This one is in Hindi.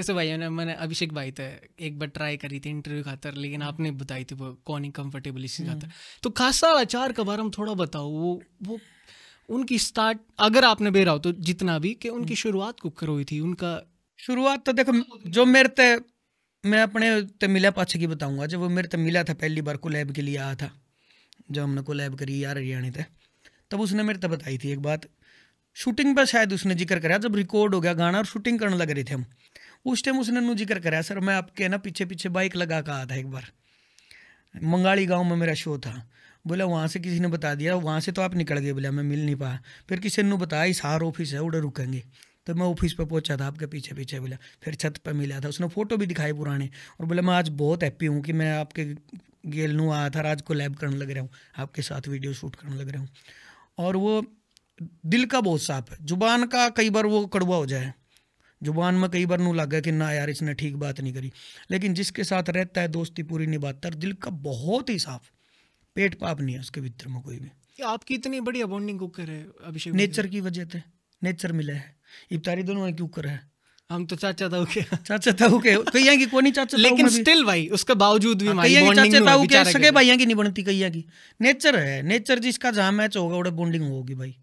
जैसे भाई ने मैंने अभिषेक भाई थे एक बार ट्राई करी थी इंटरव्यू खातर लेकिन हम्म। आपने बताई थी वो कौन ही कम्फर्टेबल इसी खातर हम्म। तो खासा आचार के बारे में थोड़ा बताओ वो वो उनकी स्टार्ट अगर आपने बेरा हो तो जितना भी कि उनकी हम्म। शुरुआत कुकर हुई थी उनका शुरुआत तो देखो जो मेरे ते मैं अपने ते मिला पाछे की बताऊंगा जब वो मेरे ते मिला था पहली बार कोलैब के लिए आया था जब हमने कोलैब करी यार हरियाणा थे तब उसने मेरे ते बताई थी एक बात शूटिंग पर शायद उसने जिक्र कराया जब रिकॉर्ड हो गया गाना और शूटिंग करने लग रहे थे हम उस टाइम उसने नू जिक्र कराया सर मैं आपके ना पीछे पीछे बाइक लगा कर आया था एक बार मंगाली गाँव में मेरा शो था बोला वहाँ से किसी ने बता दिया वहाँ से तो आप निकल गए बोला मैं मिल नहीं पाया फिर किसी ने बताया इस हार ऑफिस है उड़े रुकेंगे तो मैं ऑफिस पर पहुंचा था आपके पीछे पीछे बोला फिर छत पर मिला था उसने फ़ोटो भी दिखाई पुराने और बोला मैं आज बहुत हैप्पी हूँ कि मैं आपके गेल नू आया था आज को लैब करने लग रहा हूँ आपके साथ वीडियो शूट करने लग रहा हूँ और वो दिल का बहुत साफ है जुबान का कई बार वो कड़वा हो जाए जुबान में कई बार नू लग गया कि ना यार इसने ठीक बात नहीं करी लेकिन जिसके साथ रहता है दोस्ती पूरी निभाता है दिल का बहुत ही साफ पेट पाप नहीं है उसके भीतर में कोई भी आपकी इतनी बड़ी अबाउंडिंग कुकर है अभिषेक नेचर की वजह से नेचर मिला है इफ्तारी दोनों एक कुकर है हम तो चाचा ताऊ के चाचा ताऊ के कहीं की कोनी चाचा लेकिन स्टिल भाई उसके बावजूद भी कहीं चाचा ताऊ के सगे भाइयों की नहीं बनती कहीं की नेचर है नेचर जिसका जहाँ मैच होगा उड़े बॉन्डिंग होगी भाई